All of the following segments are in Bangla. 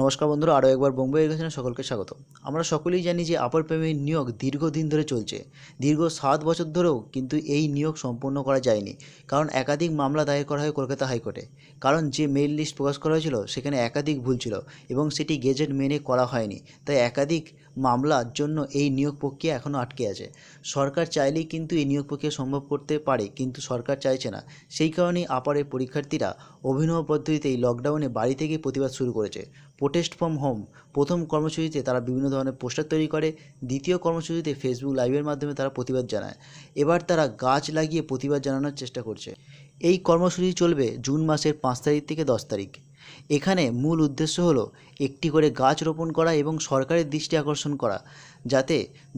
নমস্কার বন্ধুরা আরও একবার বোম্বে এডুকেশনে সকলকে স্বাগত আমরা সকলেই জানি যে আপার প্রেমের নিয়োগ দীর্ঘদিন ধরে চলছে দীর্ঘ সাত বছর ধরেও কিন্তু এই নিয়োগ সম্পন্ন করা যায়নি কারণ একাধিক মামলা দায়ের করা হয় কলকাতা হাইকোর্টে কারণ যে মেল লিস্ট প্রকাশ করা হয়েছিল সেখানে একাধিক ভুল ছিল এবং সেটি গেজেট মেনে করা হয়নি তাই একাধিক মামলার জন্য এই নিয়োগ প্রক্রিয়া এখনও আটকে আছে সরকার চাইলেই কিন্তু এই নিয়োগ প্রক্রিয়া সম্ভব করতে পারে কিন্তু সরকার চাইছে না সেই কারণেই আপারের পরীক্ষার্থীরা অভিনব পদ্ধতিতে এই লকডাউনে বাড়ি থেকে প্রতিবাদ শুরু করেছে প্রোটেস্ট ফ্রম হোম প্রথম কর্মসূচিতে তারা বিভিন্ন ধরনের পোস্টার তৈরি করে দ্বিতীয় কর্মসূচিতে ফেসবুক লাইভের মাধ্যমে তারা প্রতিবাদ জানায় এবার তারা গাছ লাগিয়ে প্রতিবাদ জানানোর চেষ্টা করছে এই কর্মসূচি চলবে জুন মাসের পাঁচ তারিখ থেকে দশ তারিখ এখানে মূল উদ্দেশ্য হলো একটি করে গাছ রোপণ করা এবং সরকারের দৃষ্টি আকর্ষণ করা যাতে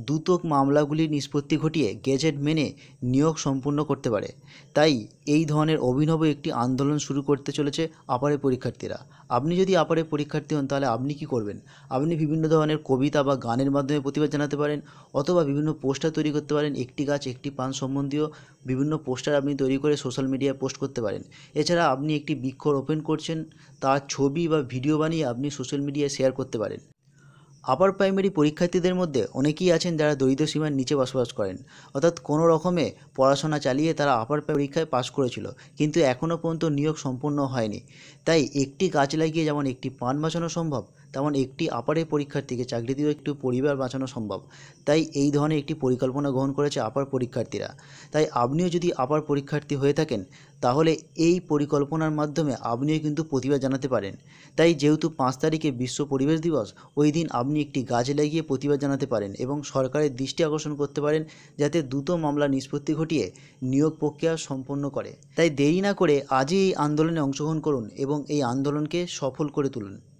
দুতক মামলাগুলির নিষ্পত্তি ঘটিয়ে গেজেট মেনে নিয়োগ সম্পূর্ণ করতে পারে তাই এই ধরনের অভিনব একটি আন্দোলন শুরু করতে চলেছে আপারে পরীক্ষার্থীরা আপনি যদি আপারে পরীক্ষার্থী হন তাহলে আপনি কি করবেন আপনি বিভিন্ন ধরনের কবিতা বা গানের মাধ্যমে প্রতিবাদ জানাতে পারেন অথবা বিভিন্ন পোস্টার তৈরি করতে পারেন একটি গাছ একটি পান সম্বন্ধীয় বিভিন্ন পোস্টার আপনি তৈরি করে সোশ্যাল মিডিয়ায় পোস্ট করতে পারেন এছাড়া আপনি একটি বৃক্ষ রোপণ করছেন তার ছবি বা ভিডিও বানিয়ে আপনি সোশ্যাল মিডিয়ায় শেয়ার করতে পারেন আপার প্রাইমারি পরীক্ষার্থীদের মধ্যে অনেকেই আছেন যারা দরিদ্র সীমার নিচে বসবাস করেন অর্থাৎ কোনো রকমে পড়াশোনা চালিয়ে তারা আপার পরীক্ষায় পাশ করেছিল কিন্তু এখনও পর্যন্ত নিয়োগ সম্পূর্ণ হয়নি তাই একটি গাছ লাগিয়ে যেমন একটি পান বাঁচানো সম্ভব তেমন একটি আপারের পরীক্ষার্থীকে চাকরি দিয়েও একটু পরিবার বাঁচানো সম্ভব তাই এই ধরনের একটি পরিকল্পনা গ্রহণ করেছে আপার পরীক্ষার্থীরা তাই আপনিও যদি আপার পরীক্ষার্থী হয়ে থাকেন তাহলে এই পরিকল্পনার মাধ্যমে আপনিও কিন্তু প্রতিভা জানাতে পারেন তাই যেহেতু পাঁচ তারিখে বিশ্ব পরিবেশ দিবস ওই দিন আপনি আপনি একটি গাছ লাগিয়ে প্রতিবাদ জানাতে পারেন এবং সরকারের দৃষ্টি আকর্ষণ করতে পারেন যাতে দ্রুত মামলা নিষ্পত্তি ঘটিয়ে নিয়োগ প্রক্রিয়া সম্পন্ন করে তাই দেরি না করে আজই এই আন্দোলনে অংশগ্রহণ করুন এবং এই আন্দোলনকে সফল করে তুলুন